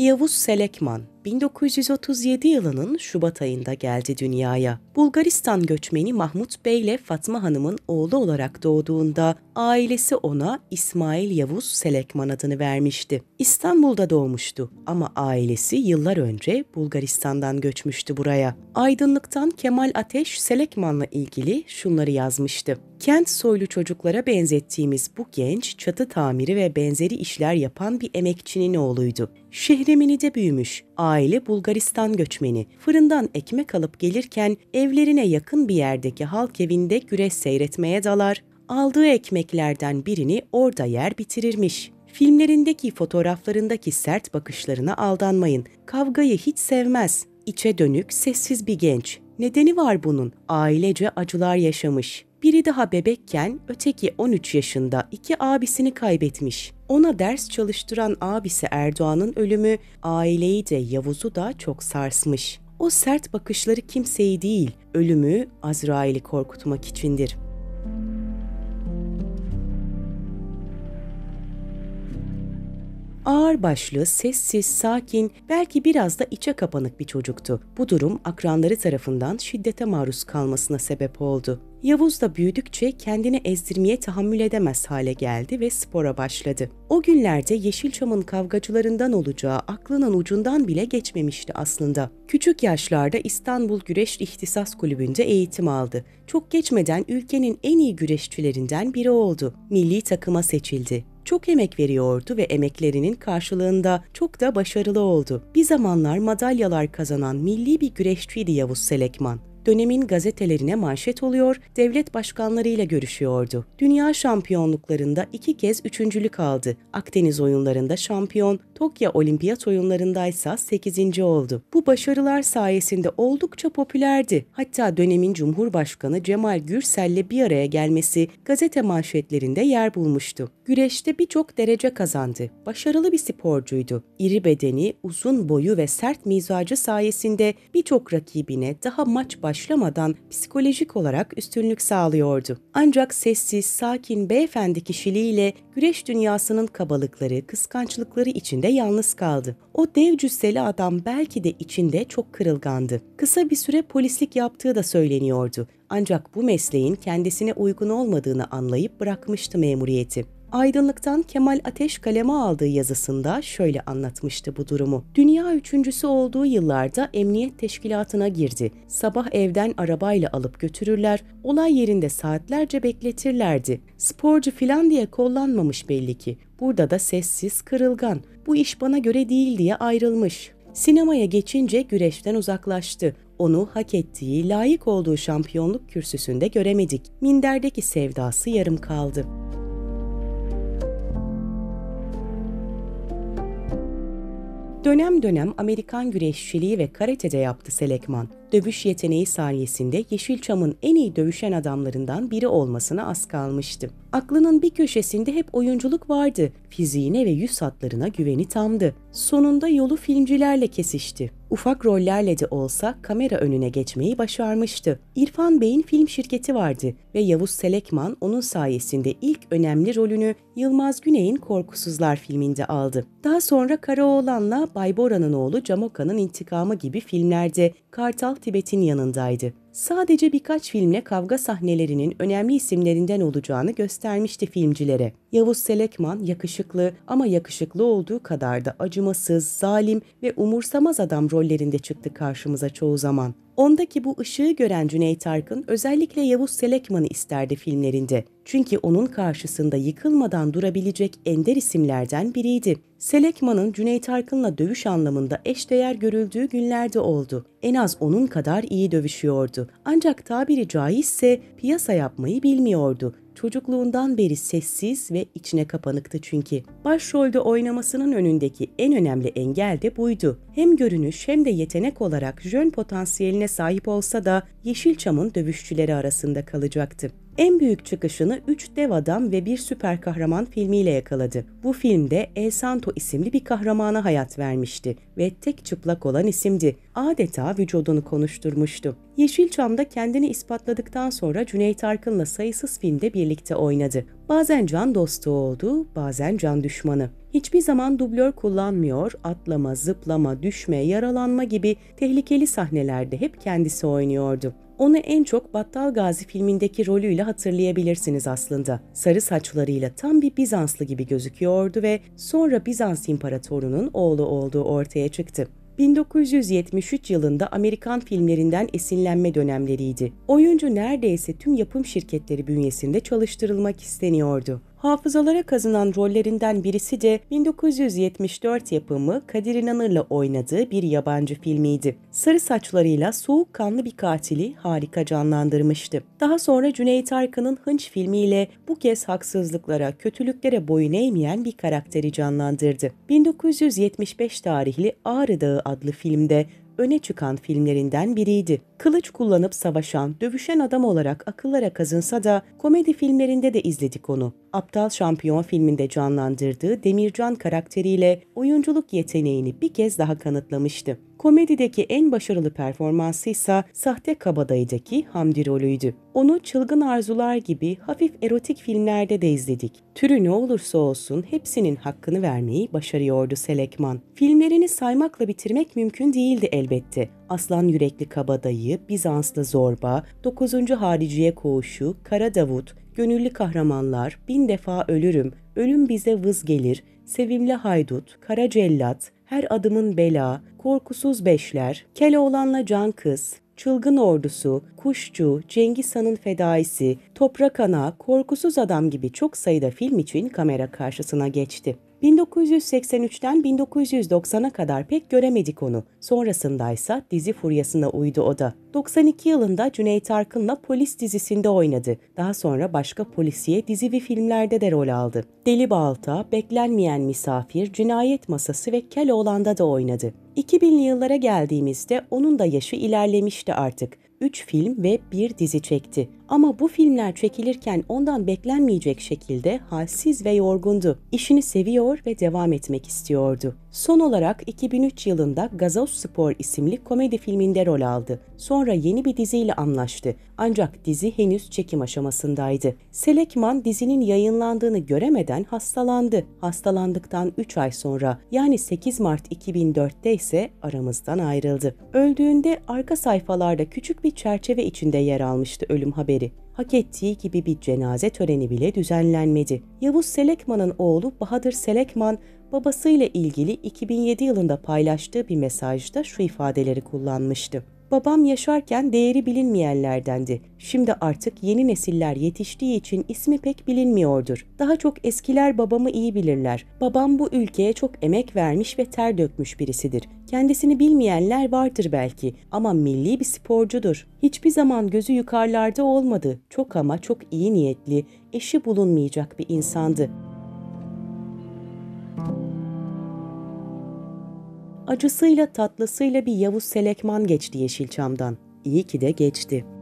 Yavuz Selekman 1937 yılının Şubat ayında geldi dünyaya. Bulgaristan göçmeni Mahmut Bey ile Fatma Hanım'ın oğlu olarak doğduğunda ailesi ona İsmail Yavuz Selekman adını vermişti. İstanbul'da doğmuştu ama ailesi yıllar önce Bulgaristan'dan göçmüştü buraya. Aydınlıktan Kemal Ateş Selekman'la ilgili şunları yazmıştı. Kent soylu çocuklara benzettiğimiz bu genç çatı tamiri ve benzeri işler yapan bir emekçinin oğluydu. Şehreminide büyümüş, aile Bulgaristan göçmeni, fırından ekmek alıp gelirken evlerine yakın bir yerdeki halk evinde güreş seyretmeye dalar, aldığı ekmeklerden birini orada yer bitirirmiş. Filmlerindeki fotoğraflarındaki sert bakışlarına aldanmayın, kavgayı hiç sevmez. İçe dönük, sessiz bir genç. Nedeni var bunun, ailece acılar yaşamış. Biri daha bebekken öteki 13 yaşında iki abisini kaybetmiş. Ona ders çalıştıran abisi Erdoğan'ın ölümü aileyi de Yavuz'u da çok sarsmış. O sert bakışları kimseyi değil, ölümü Azrail'i korkutmak içindir. Ağır başlı, sessiz, sakin, belki biraz da içe kapanık bir çocuktu. Bu durum akranları tarafından şiddete maruz kalmasına sebep oldu. Yavuz da büyüdükçe kendini ezdirmeye tahammül edemez hale geldi ve spora başladı. O günlerde Yeşilçam'ın kavgacılarından olacağı aklının ucundan bile geçmemişti aslında. Küçük yaşlarda İstanbul Güreş İhtisas Kulübü'nde eğitim aldı. Çok geçmeden ülkenin en iyi güreşçilerinden biri oldu. Milli takıma seçildi çok emek veriyordu ve emeklerinin karşılığında çok da başarılı oldu. Bir zamanlar madalyalar kazanan milli bir güreşçiydi Yavuz Selekman dönemin gazetelerine manşet oluyor, devlet başkanlarıyla görüşüyordu. Dünya şampiyonluklarında iki kez üçüncülük aldı. Akdeniz oyunlarında şampiyon, Tokyo Olimpiyat oyunlarında ise sekizinci oldu. Bu başarılar sayesinde oldukça popülerdi. Hatta dönemin Cumhurbaşkanı Cemal Gürsel'le bir araya gelmesi gazete manşetlerinde yer bulmuştu. Güreşte birçok derece kazandı. Başarılı bir sporcuydu. İri bedeni, uzun boyu ve sert mizacı sayesinde birçok rakibine daha maç baş başlamadan psikolojik olarak üstünlük sağlıyordu. Ancak sessiz, sakin beyefendi kişiliğiyle güreş dünyasının kabalıkları, kıskançlıkları içinde yalnız kaldı. O dev cüsseli adam belki de içinde çok kırılgandı. Kısa bir süre polislik yaptığı da söyleniyordu. Ancak bu mesleğin kendisine uygun olmadığını anlayıp bırakmıştı memuriyeti. Aydınlık'tan Kemal Ateş kaleme aldığı yazısında şöyle anlatmıştı bu durumu. Dünya üçüncüsü olduğu yıllarda emniyet teşkilatına girdi. Sabah evden arabayla alıp götürürler, olay yerinde saatlerce bekletirlerdi. Sporcu filan diye kollanmamış belli ki. Burada da sessiz, kırılgan. Bu iş bana göre değil diye ayrılmış. Sinemaya geçince güreşten uzaklaştı onu hak ettiği, layık olduğu şampiyonluk kürsüsünde göremedik. Minderdeki sevdası yarım kaldı. Dönem dönem Amerikan güreşçiliği ve karatede yaptı Selekman. Dövüş yeteneği sayesinde Yeşilçam'ın en iyi dövüşen adamlarından biri olmasına az kalmıştı. Aklının bir köşesinde hep oyunculuk vardı. Fiziğine ve yüz hatlarına güveni tamdı. Sonunda yolu filmcilerle kesişti. Ufak rollerle de olsa kamera önüne geçmeyi başarmıştı. İrfan Bey'in film şirketi vardı ve Yavuz Selekman onun sayesinde ilk önemli rolünü Yılmaz Güney'in Korkusuzlar filminde aldı. Daha sonra Karaoğlan'la Boran'ın oğlu Camoka'nın İntikamı gibi filmlerde Kartal Tibet'in yanındaydı. Sadece birkaç filmle kavga sahnelerinin önemli isimlerinden olacağını göstermişti filmcilere. Yavuz Selekman yakışıklı ama yakışıklı olduğu kadar da acımasız, zalim ve umursamaz adam rollerinde çıktı karşımıza çoğu zaman. Ondaki bu ışığı gören Cüneyt Arkın özellikle Yavuz Selekman'ı isterdi filmlerinde. Çünkü onun karşısında yıkılmadan durabilecek ender isimlerden biriydi. Selekman'ın Cüneyt Arkın'la dövüş anlamında eşdeğer görüldüğü günlerde oldu. En az onun kadar iyi dövüşüyordu. Ancak tabiri caizse piyasa yapmayı bilmiyordu. Çocukluğundan beri sessiz ve içine kapanıktı çünkü. Başrolde oynamasının önündeki en önemli engel de buydu hem görünüş hem de yetenek olarak jön potansiyeline sahip olsa da Yeşilçam'ın dövüşçüleri arasında kalacaktı. En büyük çıkışını 3 dev adam ve bir süper kahraman filmiyle yakaladı. Bu filmde El Santo isimli bir kahramana hayat vermişti ve tek çıplak olan isimdi. Adeta vücudunu konuşturmuştu. Yeşilçam'da kendini ispatladıktan sonra Cüneyt Arkın'la sayısız filmde birlikte oynadı. Bazen can dostu oldu, bazen can düşmanı. Hiçbir zaman dublör kullanmıyor, atlama, zıplama, düşme, yaralanma gibi tehlikeli sahnelerde hep kendisi oynuyordu. Onu en çok Battal Gazi filmindeki rolüyle hatırlayabilirsiniz aslında. Sarı saçlarıyla tam bir Bizanslı gibi gözüküyordu ve sonra Bizans imparatorunun oğlu olduğu ortaya çıktı. 1973 yılında Amerikan filmlerinden esinlenme dönemleriydi. Oyuncu neredeyse tüm yapım şirketleri bünyesinde çalıştırılmak isteniyordu. Hafızalara kazınan rollerinden birisi de 1974 yapımı Kadir İnanır'la oynadığı bir yabancı filmiydi. Sarı saçlarıyla soğukkanlı bir katili harika canlandırmıştı. Daha sonra Cüneyt Arkın'ın Hınç filmiyle bu kez haksızlıklara, kötülüklere boyun eğmeyen bir karakteri canlandırdı. 1975 tarihli Ağrı Dağı adlı filmde öne çıkan filmlerinden biriydi kılıç kullanıp savaşan, dövüşen adam olarak akıllara kazınsa da komedi filmlerinde de izledik onu. Aptal Şampiyon filminde canlandırdığı Demircan karakteriyle oyunculuk yeteneğini bir kez daha kanıtlamıştı. Komedideki en başarılı performansı ise Sahte Kabadayı'daki Hamdi rolüydü. Onu Çılgın Arzular gibi hafif erotik filmlerde de izledik. Türü ne olursa olsun hepsinin hakkını vermeyi başarıyordu Selekman. Filmlerini saymakla bitirmek mümkün değildi elbette Aslan Yürekli Kabadayı, Bizanslı Zorba, 9. Hariciye Koğuşu, Kara Davut, Gönüllü Kahramanlar, Bin Defa Ölürüm, Ölüm Bize Vız Gelir, Sevimli Haydut, Kara Cellat, Her Adımın Bela, Korkusuz Beşler, Keloğlan'la Can Kız, Çılgın Ordusu, Kuşçu, Cengiz Han'ın Fedaisi, Toprak Ana, Korkusuz Adam gibi çok sayıda film için kamera karşısına geçti. 1983'ten 1990'a kadar pek göremedik onu. Sonrasındaysa dizi furyasına uydu o da. 92 yılında Cüneyt Arkın'la Polis dizisinde oynadı. Daha sonra başka polisiye dizi ve filmlerde de rol aldı. Deli Balta, Beklenmeyen Misafir, Cinayet Masası ve Keloğlan'da da oynadı. 2000'li yıllara geldiğimizde onun da yaşı ilerlemişti artık. 3 film ve 1 dizi çekti. Ama bu filmler çekilirken ondan beklenmeyecek şekilde halsiz ve yorgundu. İşini seviyor ve devam etmek istiyordu. Son olarak 2003 yılında Gazoz Spor isimli komedi filminde rol aldı. Sonra yeni bir diziyle anlaştı. Ancak dizi henüz çekim aşamasındaydı. Selekman dizinin yayınlandığını göremeden hastalandı. Hastalandıktan 3 ay sonra yani 8 Mart 2004'te ise aramızdan ayrıldı. Öldüğünde arka sayfalarda küçük bir çerçeve içinde yer almıştı ölüm haberi hak ettiği gibi bir cenaze töreni bile düzenlenmedi. Yavuz Selekman'ın oğlu Bahadır Selekman babasıyla ilgili 2007 yılında paylaştığı bir mesajda şu ifadeleri kullanmıştı. Babam yaşarken değeri bilinmeyenlerdendi. Şimdi artık yeni nesiller yetiştiği için ismi pek bilinmiyordur. Daha çok eskiler babamı iyi bilirler. Babam bu ülkeye çok emek vermiş ve ter dökmüş birisidir. Kendisini bilmeyenler vardır belki ama milli bir sporcudur. Hiçbir zaman gözü yukarılarda olmadı. Çok ama çok iyi niyetli, eşi bulunmayacak bir insandı. Acısıyla tatlısıyla bir Yavuz Selekman geçti Yeşilçam'dan. İyi ki de geçti.''